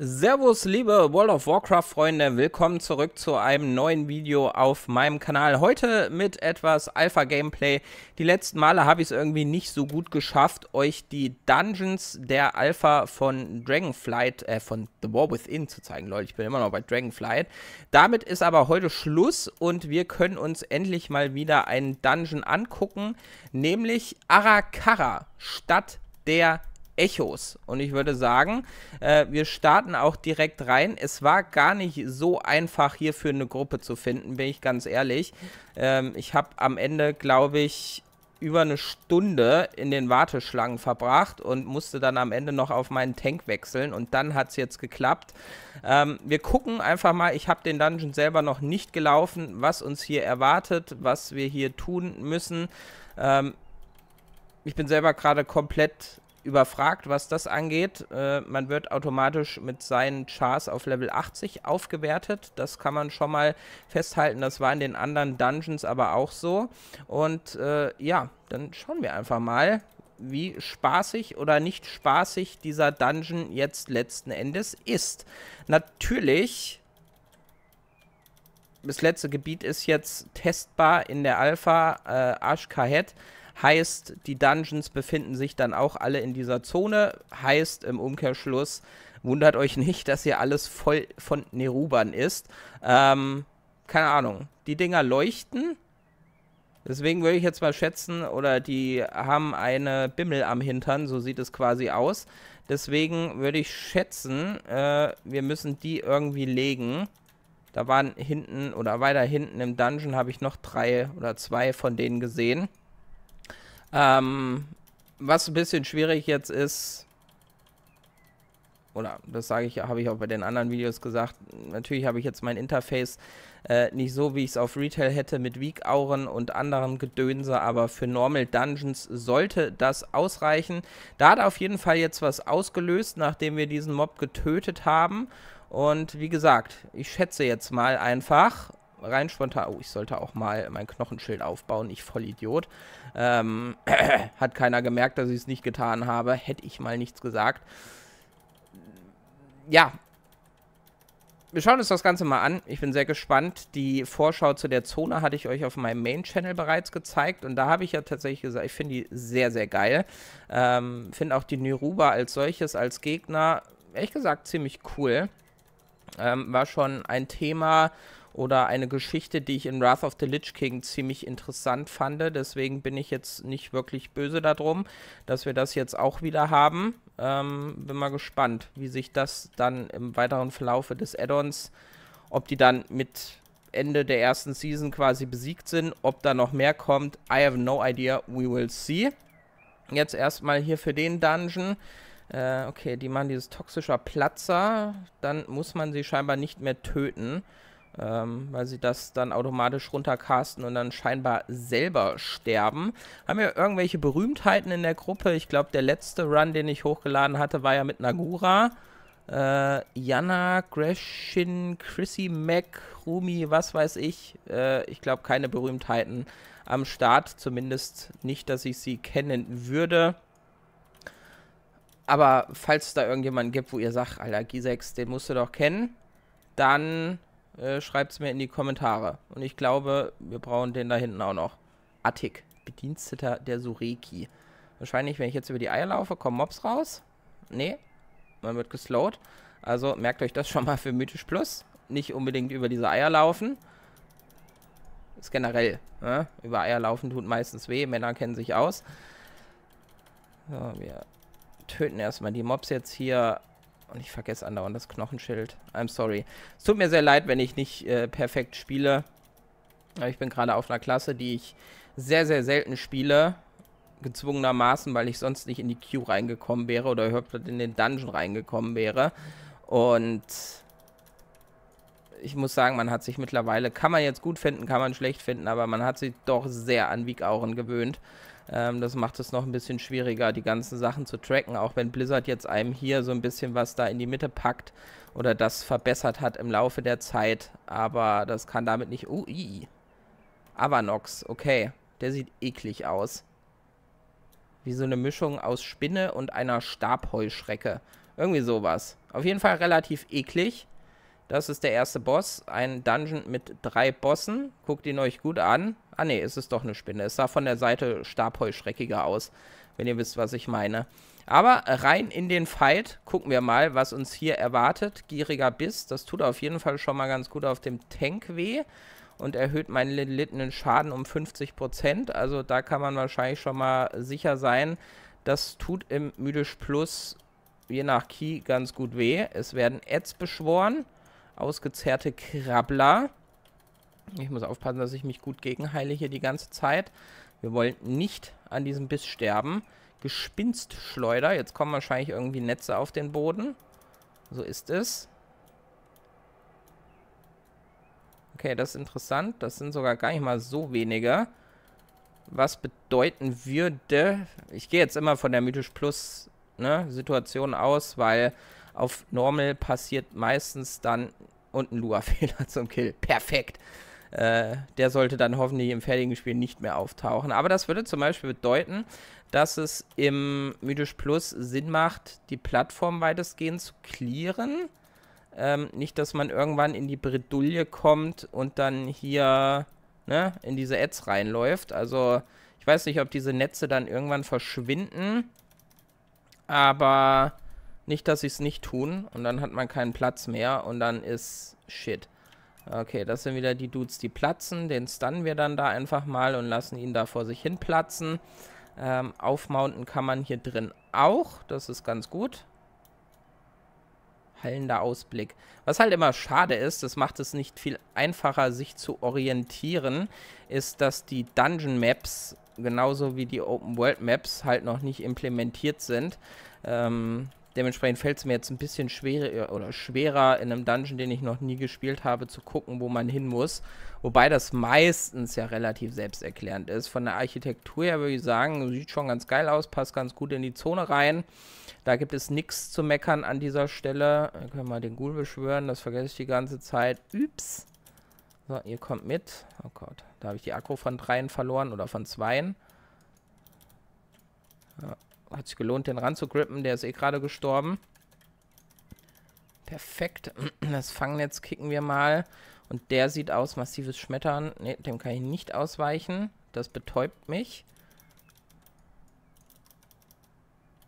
Servus, liebe World of Warcraft-Freunde, willkommen zurück zu einem neuen Video auf meinem Kanal. Heute mit etwas Alpha-Gameplay. Die letzten Male habe ich es irgendwie nicht so gut geschafft, euch die Dungeons der Alpha von Dragonflight, äh, von The War Within zu zeigen. Leute, ich bin immer noch bei Dragonflight. Damit ist aber heute Schluss und wir können uns endlich mal wieder einen Dungeon angucken, nämlich Arakara, statt der Echos. Und ich würde sagen, äh, wir starten auch direkt rein. Es war gar nicht so einfach, hierfür eine Gruppe zu finden, bin ich ganz ehrlich. Ähm, ich habe am Ende, glaube ich, über eine Stunde in den Warteschlangen verbracht und musste dann am Ende noch auf meinen Tank wechseln und dann hat es jetzt geklappt. Ähm, wir gucken einfach mal, ich habe den Dungeon selber noch nicht gelaufen, was uns hier erwartet, was wir hier tun müssen. Ähm, ich bin selber gerade komplett überfragt, was das angeht. Äh, man wird automatisch mit seinen Chars auf Level 80 aufgewertet. Das kann man schon mal festhalten. Das war in den anderen Dungeons aber auch so. Und äh, ja, dann schauen wir einfach mal, wie spaßig oder nicht spaßig dieser Dungeon jetzt letzten Endes ist. Natürlich das letzte Gebiet ist jetzt testbar in der Alpha äh, Ashkahet. Heißt, die Dungeons befinden sich dann auch alle in dieser Zone. Heißt im Umkehrschluss, wundert euch nicht, dass hier alles voll von Nerubern ist. Ähm, keine Ahnung. Die Dinger leuchten. Deswegen würde ich jetzt mal schätzen, oder die haben eine Bimmel am Hintern, so sieht es quasi aus. Deswegen würde ich schätzen, äh, wir müssen die irgendwie legen. Da waren hinten oder weiter hinten im Dungeon habe ich noch drei oder zwei von denen gesehen. Ähm, was ein bisschen schwierig jetzt ist, oder das sage ich, habe ich auch bei den anderen Videos gesagt, natürlich habe ich jetzt mein Interface äh, nicht so, wie ich es auf Retail hätte, mit Weak-Auren und anderen Gedönse, aber für Normal Dungeons sollte das ausreichen. Da hat auf jeden Fall jetzt was ausgelöst, nachdem wir diesen Mob getötet haben. Und wie gesagt, ich schätze jetzt mal einfach, rein spontan, oh, ich sollte auch mal mein Knochenschild aufbauen, ich Vollidiot. Ähm, hat keiner gemerkt, dass ich es nicht getan habe, hätte ich mal nichts gesagt. Ja, wir schauen uns das Ganze mal an. Ich bin sehr gespannt. Die Vorschau zu der Zone hatte ich euch auf meinem Main-Channel bereits gezeigt. Und da habe ich ja tatsächlich gesagt, ich finde die sehr, sehr geil. Ähm, finde auch die Niruba als solches, als Gegner, ehrlich gesagt, ziemlich cool. Ähm, war schon ein Thema, oder eine Geschichte, die ich in Wrath of the Lich King ziemlich interessant fand. Deswegen bin ich jetzt nicht wirklich böse darum, dass wir das jetzt auch wieder haben. Ähm, bin mal gespannt, wie sich das dann im weiteren Verlauf des Add-ons, ob die dann mit Ende der ersten Season quasi besiegt sind, ob da noch mehr kommt. I have no idea. We will see. Jetzt erstmal hier für den Dungeon. Äh, okay, die machen dieses toxischer Platzer. Dann muss man sie scheinbar nicht mehr töten ähm, weil sie das dann automatisch runtercasten und dann scheinbar selber sterben. Haben wir irgendwelche Berühmtheiten in der Gruppe? Ich glaube, der letzte Run, den ich hochgeladen hatte, war ja mit Nagura. Äh, Jana, Greshin, Chrissy, Mac, Rumi, was weiß ich. Äh, ich glaube, keine Berühmtheiten am Start. Zumindest nicht, dass ich sie kennen würde. Aber falls es da irgendjemanden gibt, wo ihr sagt, Alter, Gisex, den musst du doch kennen, dann äh, schreibt es mir in die Kommentare. Und ich glaube, wir brauchen den da hinten auch noch. Attik, Bediensteter der Sureki. Wahrscheinlich, wenn ich jetzt über die Eier laufe, kommen Mobs raus. Nee, man wird geslowt. Also merkt euch das schon mal für Mythisch Plus. Nicht unbedingt über diese Eier laufen. Ist generell. Ne? Über Eier laufen tut meistens weh. Männer kennen sich aus. So, wir töten erstmal die Mobs jetzt hier und ich vergesse andauernd das Knochenschild. I'm sorry. Es tut mir sehr leid, wenn ich nicht äh, perfekt spiele. Aber ich bin gerade auf einer Klasse, die ich sehr, sehr selten spiele. Gezwungenermaßen, weil ich sonst nicht in die Queue reingekommen wäre oder überhaupt in den Dungeon reingekommen wäre. Und ich muss sagen, man hat sich mittlerweile, kann man jetzt gut finden, kann man schlecht finden, aber man hat sich doch sehr an Wiegauren gewöhnt. Ähm, das macht es noch ein bisschen schwieriger, die ganzen Sachen zu tracken, auch wenn Blizzard jetzt einem hier so ein bisschen was da in die Mitte packt oder das verbessert hat im Laufe der Zeit. Aber das kann damit nicht... Oh, uh, i. Avanox, okay. Der sieht eklig aus. Wie so eine Mischung aus Spinne und einer Stabheuschrecke. Irgendwie sowas. Auf jeden Fall relativ eklig. Das ist der erste Boss. Ein Dungeon mit drei Bossen. Guckt ihn euch gut an. Ah ne, es ist doch eine Spinne. Es sah von der Seite stabheuschreckiger aus, wenn ihr wisst, was ich meine. Aber rein in den Fight gucken wir mal, was uns hier erwartet. Gieriger Biss, das tut auf jeden Fall schon mal ganz gut auf dem Tank weh und erhöht meinen lilittenen Schaden um 50%. Also da kann man wahrscheinlich schon mal sicher sein. Das tut im Mythisch Plus je nach Key ganz gut weh. Es werden Ads beschworen, ausgezerrte Krabbler. Ich muss aufpassen, dass ich mich gut gegenheile hier die ganze Zeit. Wir wollen nicht an diesem Biss sterben. Gespinstschleuder. Jetzt kommen wahrscheinlich irgendwie Netze auf den Boden. So ist es. Okay, das ist interessant. Das sind sogar gar nicht mal so wenige. Was bedeuten würde... Ich gehe jetzt immer von der Mythisch Plus ne, Situation aus, weil auf Normal passiert meistens dann... Und ein Lua-Fehler zum Kill. Perfekt. Äh, der sollte dann hoffentlich im fertigen Spiel nicht mehr auftauchen. Aber das würde zum Beispiel bedeuten, dass es im Mythisch Plus Sinn macht, die Plattform weitestgehend zu clearen. Ähm, nicht, dass man irgendwann in die Bredouille kommt und dann hier ne, in diese Ads reinläuft. Also ich weiß nicht, ob diese Netze dann irgendwann verschwinden. Aber nicht, dass sie es nicht tun und dann hat man keinen Platz mehr und dann ist Shit. Okay, das sind wieder die Dudes, die platzen. Den stunnen wir dann da einfach mal und lassen ihn da vor sich hin platzen. Ähm, aufmounten kann man hier drin auch. Das ist ganz gut. Heilender Ausblick. Was halt immer schade ist, das macht es nicht viel einfacher, sich zu orientieren, ist, dass die Dungeon Maps genauso wie die Open World Maps halt noch nicht implementiert sind. Ähm, Dementsprechend fällt es mir jetzt ein bisschen schwerer äh, oder schwerer in einem Dungeon, den ich noch nie gespielt habe, zu gucken, wo man hin muss. Wobei das meistens ja relativ selbsterklärend ist. Von der Architektur her würde ich sagen, sieht schon ganz geil aus, passt ganz gut in die Zone rein. Da gibt es nichts zu meckern an dieser Stelle. Wir können mal den Ghoul beschwören, das vergesse ich die ganze Zeit. Ups. So, ihr kommt mit. Oh Gott, da habe ich die Akku von dreien verloren oder von zweien. Ja, hat sich gelohnt, den ranzugrippen. Der ist eh gerade gestorben. Perfekt. Das Fangnetz kicken wir mal. Und der sieht aus, massives Schmettern. Ne, dem kann ich nicht ausweichen. Das betäubt mich.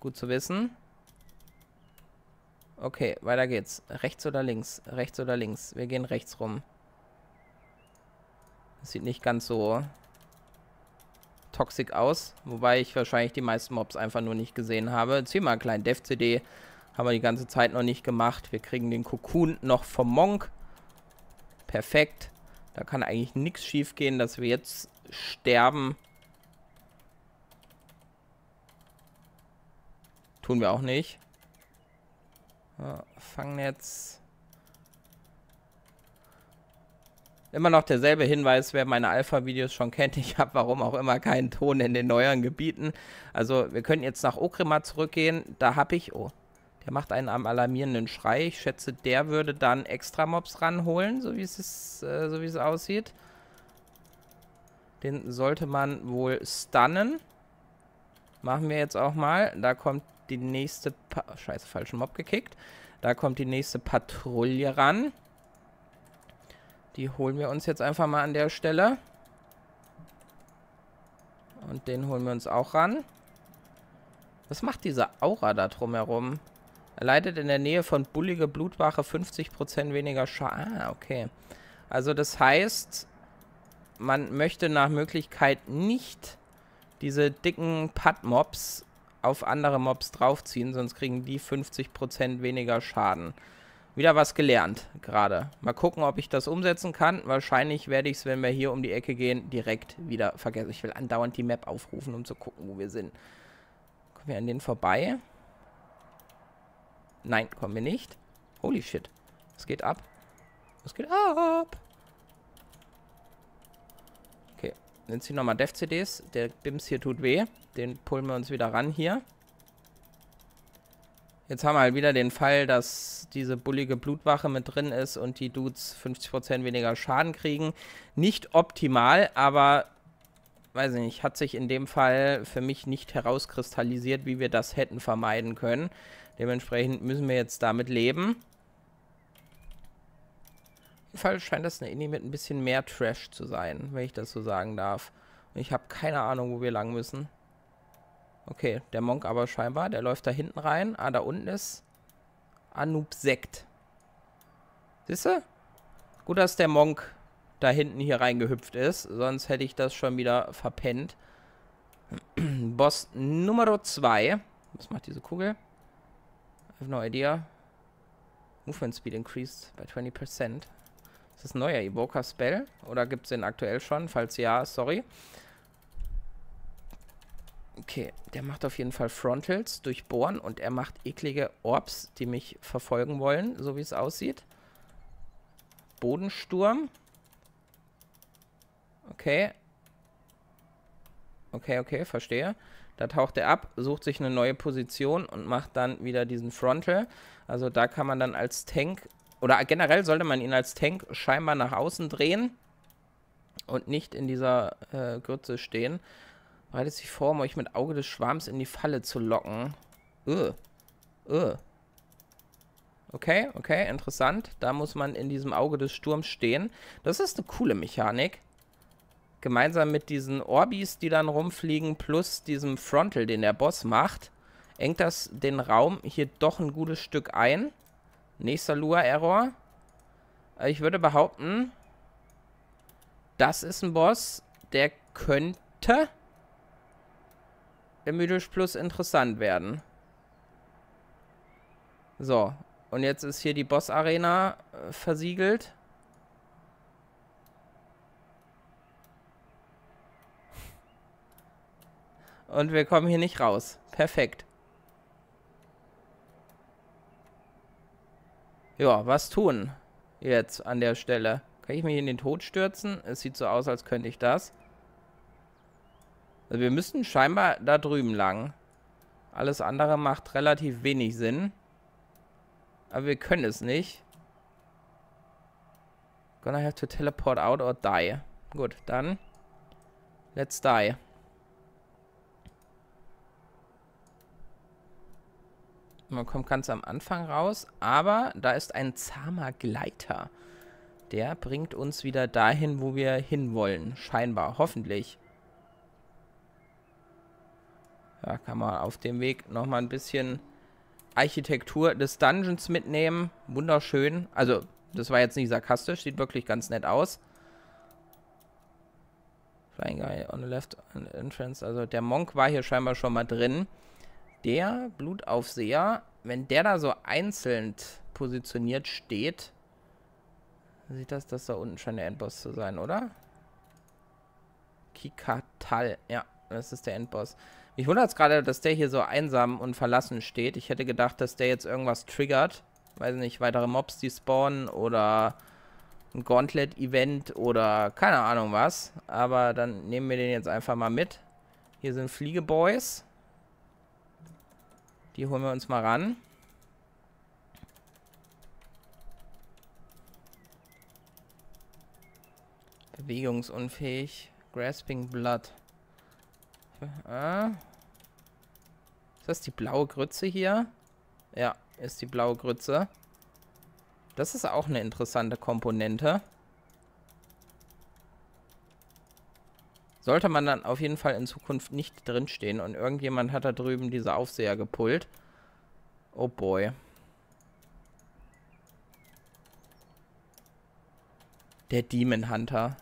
Gut zu wissen. Okay, weiter geht's. Rechts oder links? Rechts oder links? Wir gehen rechts rum. Das sieht nicht ganz so toxic aus, wobei ich wahrscheinlich die meisten Mobs einfach nur nicht gesehen habe. Zieh mal einen kleinen Dev-CD, haben wir die ganze Zeit noch nicht gemacht. Wir kriegen den Cocoon noch vom Monk. Perfekt. Da kann eigentlich nichts schief gehen, dass wir jetzt sterben. Tun wir auch nicht. Ja, ah, Fangnetz. Immer noch derselbe Hinweis, wer meine Alpha-Videos schon kennt, ich habe warum auch immer keinen Ton in den neueren Gebieten. Also wir können jetzt nach Okrima zurückgehen, da habe ich, oh, der macht einen am alarmierenden Schrei. Ich schätze, der würde dann extra Mobs ranholen, so wie es, ist, äh, so wie es aussieht. Den sollte man wohl stunnen. Machen wir jetzt auch mal. Da kommt die nächste... Pa Scheiße, falschen Mob gekickt. Da kommt die nächste Patrouille ran. Die holen wir uns jetzt einfach mal an der Stelle. Und den holen wir uns auch ran. Was macht diese Aura da drumherum? Er leidet in der Nähe von bullige Blutwache 50% weniger Schaden. Ah, okay. Also das heißt, man möchte nach Möglichkeit nicht diese dicken Pad-Mobs auf andere Mobs draufziehen, sonst kriegen die 50% weniger Schaden. Wieder was gelernt gerade. Mal gucken, ob ich das umsetzen kann. Wahrscheinlich werde ich es, wenn wir hier um die Ecke gehen, direkt wieder vergessen. Ich will andauernd die Map aufrufen, um zu gucken, wo wir sind. Kommen wir an den vorbei? Nein, kommen wir nicht. Holy shit. Es geht ab. Es geht ab. Okay, sind sie nochmal Dev-CDs. Der Bims hier tut weh. Den pullen wir uns wieder ran hier. Jetzt haben wir halt wieder den Fall, dass diese bullige Blutwache mit drin ist und die Dudes 50% weniger Schaden kriegen. Nicht optimal, aber weiß ich nicht, hat sich in dem Fall für mich nicht herauskristallisiert, wie wir das hätten vermeiden können. Dementsprechend müssen wir jetzt damit leben. Im Fall scheint das eine Indie mit ein bisschen mehr Trash zu sein, wenn ich das so sagen darf. Ich habe keine Ahnung, wo wir lang müssen. Okay, der Monk aber scheinbar, der läuft da hinten rein. Ah, da unten ist Anub Sekt. Siehst du? Gut, dass der Monk da hinten hier reingehüpft ist. Sonst hätte ich das schon wieder verpennt. Boss Nummer 2. Was macht diese Kugel? I have no idea. Movement Speed increased by 20%. Ist das ein neuer Evoker-Spell? Oder gibt es den aktuell schon? Falls ja, sorry. Sorry. Okay, der macht auf jeden Fall Frontals durchbohren und er macht eklige Orbs, die mich verfolgen wollen, so wie es aussieht. Bodensturm. Okay. Okay, okay, verstehe. Da taucht er ab, sucht sich eine neue Position und macht dann wieder diesen Frontal. Also da kann man dann als Tank, oder generell sollte man ihn als Tank scheinbar nach außen drehen und nicht in dieser äh, Grütze stehen. Bereitet sich vor, um euch mit Auge des Schwarms in die Falle zu locken. Ugh. Ugh. Okay, okay, interessant. Da muss man in diesem Auge des Sturms stehen. Das ist eine coole Mechanik. Gemeinsam mit diesen Orbis, die dann rumfliegen, plus diesem Frontal, den der Boss macht, engt das den Raum hier doch ein gutes Stück ein. Nächster Lua-Error. Äh, ich würde behaupten, das ist ein Boss, der könnte der Mythisch Plus interessant werden. So, und jetzt ist hier die Boss-Arena äh, versiegelt. Und wir kommen hier nicht raus. Perfekt. Ja, was tun jetzt an der Stelle? Kann ich mich in den Tod stürzen? Es sieht so aus, als könnte ich das. Also wir müssen scheinbar da drüben lang. Alles andere macht relativ wenig Sinn. Aber wir können es nicht. Gonna have to teleport out or die. Gut, dann. Let's die. Man kommt ganz am Anfang raus, aber da ist ein zahmer Gleiter. Der bringt uns wieder dahin, wo wir hinwollen. Scheinbar, hoffentlich. Da kann man auf dem Weg nochmal ein bisschen Architektur des Dungeons mitnehmen. Wunderschön. Also, das war jetzt nicht sarkastisch, sieht wirklich ganz nett aus. Flying Guy on the left entrance. Also, der Monk war hier scheinbar schon mal drin. Der Blutaufseher, wenn der da so einzeln positioniert steht, sieht das, dass da unten scheint der Endboss zu sein, oder? Kikatal. Ja, das ist der Endboss. Mich wundert es gerade, dass der hier so einsam und verlassen steht. Ich hätte gedacht, dass der jetzt irgendwas triggert. Weiß nicht, weitere Mobs, die spawnen oder ein Gauntlet-Event oder keine Ahnung was. Aber dann nehmen wir den jetzt einfach mal mit. Hier sind Fliegeboys. Die holen wir uns mal ran. Bewegungsunfähig. Grasping Blood. Ah, das die blaue Grütze hier? Ja, ist die blaue Grütze. Das ist auch eine interessante Komponente. Sollte man dann auf jeden Fall in Zukunft nicht drinstehen. Und irgendjemand hat da drüben diese Aufseher gepult. Oh boy. Der Demon Hunter.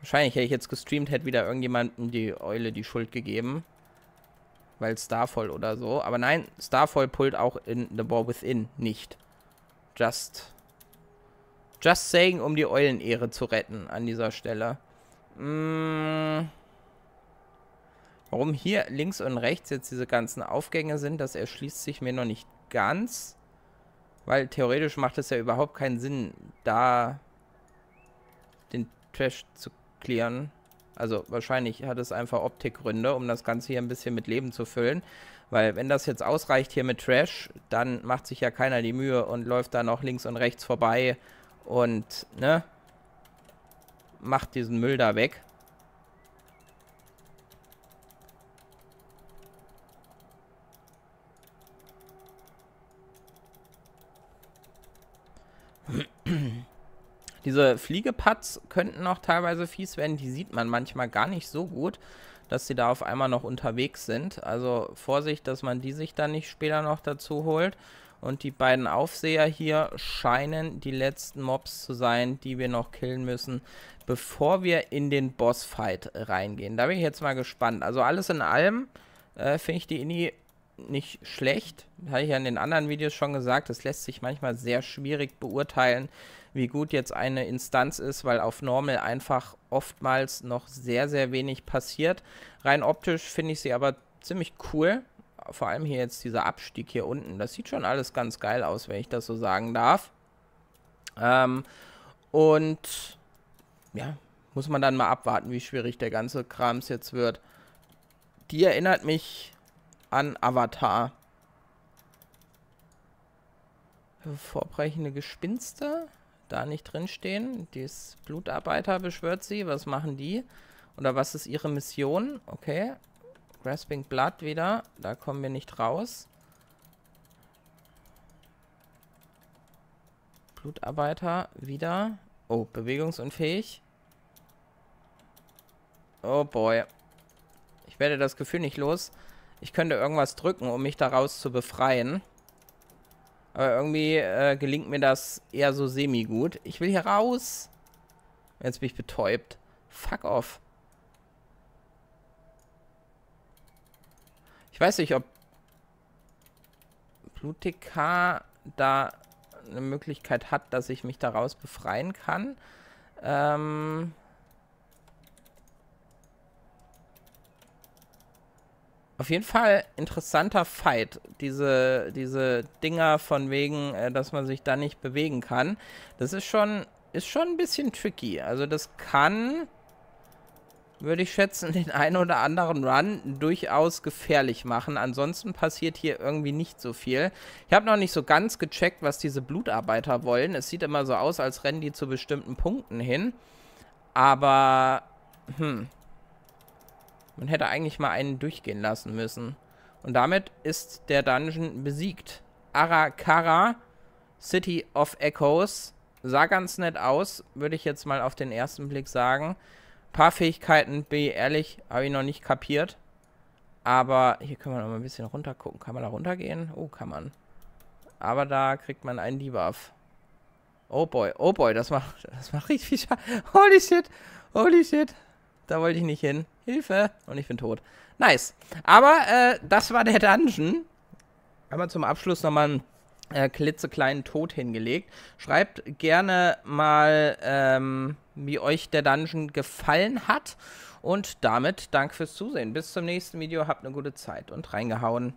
Wahrscheinlich hätte ich jetzt gestreamt, hätte wieder irgendjemandem die Eule die Schuld gegeben weil Starfall oder so. Aber nein, Starfall pullt auch in The Ball Within nicht. Just. Just saying, um die Eulenehre zu retten an dieser Stelle. Hm. Warum hier links und rechts jetzt diese ganzen Aufgänge sind, das erschließt sich mir noch nicht ganz. Weil theoretisch macht es ja überhaupt keinen Sinn, da den Trash zu klären. Also wahrscheinlich hat es einfach Optikgründe, um das Ganze hier ein bisschen mit Leben zu füllen. Weil wenn das jetzt ausreicht hier mit Trash, dann macht sich ja keiner die Mühe und läuft da noch links und rechts vorbei und, ne, macht diesen Müll da weg. Diese Fliegepads könnten auch teilweise fies werden. Die sieht man manchmal gar nicht so gut, dass sie da auf einmal noch unterwegs sind. Also Vorsicht, dass man die sich dann nicht später noch dazu holt. Und die beiden Aufseher hier scheinen die letzten Mobs zu sein, die wir noch killen müssen, bevor wir in den Bossfight reingehen. Da bin ich jetzt mal gespannt. Also alles in allem äh, finde ich die Indie nicht schlecht. Habe ich ja in den anderen Videos schon gesagt, das lässt sich manchmal sehr schwierig beurteilen, wie gut jetzt eine Instanz ist, weil auf Normal einfach oftmals noch sehr, sehr wenig passiert. Rein optisch finde ich sie aber ziemlich cool. Vor allem hier jetzt dieser Abstieg hier unten. Das sieht schon alles ganz geil aus, wenn ich das so sagen darf. Ähm, und ja, muss man dann mal abwarten, wie schwierig der ganze Krams jetzt wird. Die erinnert mich an Avatar. Vorbrechende Gespinste da nicht drinstehen. Das Blutarbeiter beschwört sie. Was machen die? Oder was ist ihre Mission? Okay. Grasping Blood wieder. Da kommen wir nicht raus. Blutarbeiter wieder. Oh, bewegungsunfähig. Oh boy. Ich werde das Gefühl nicht los. Ich könnte irgendwas drücken, um mich daraus zu befreien. Aber irgendwie äh, gelingt mir das eher so semi-gut. Ich will hier raus. Jetzt bin ich betäubt. Fuck off. Ich weiß nicht, ob Blutika da eine Möglichkeit hat, dass ich mich daraus befreien kann. Ähm Auf jeden Fall interessanter Fight. Diese, diese Dinger von wegen, äh, dass man sich da nicht bewegen kann. Das ist schon, ist schon ein bisschen tricky. Also das kann, würde ich schätzen, den einen oder anderen Run durchaus gefährlich machen. Ansonsten passiert hier irgendwie nicht so viel. Ich habe noch nicht so ganz gecheckt, was diese Blutarbeiter wollen. Es sieht immer so aus, als rennen die zu bestimmten Punkten hin. Aber, hm, man hätte eigentlich mal einen durchgehen lassen müssen. Und damit ist der Dungeon besiegt. Arakara, City of Echoes, sah ganz nett aus, würde ich jetzt mal auf den ersten Blick sagen. Paar Fähigkeiten, bin ich ehrlich, habe ich noch nicht kapiert. Aber hier können wir noch mal ein bisschen runter gucken. Kann man da runtergehen? Oh, kann man. Aber da kriegt man einen Debuff. Oh boy, oh boy, das macht, das macht richtig viel Schaden. Holy shit, holy shit da wollte ich nicht hin. Hilfe! Und ich bin tot. Nice. Aber äh, das war der Dungeon. Einmal zum Abschluss nochmal einen äh, klitzekleinen Tod hingelegt. Schreibt gerne mal, ähm, wie euch der Dungeon gefallen hat. Und damit danke fürs Zusehen. Bis zum nächsten Video. Habt eine gute Zeit und reingehauen.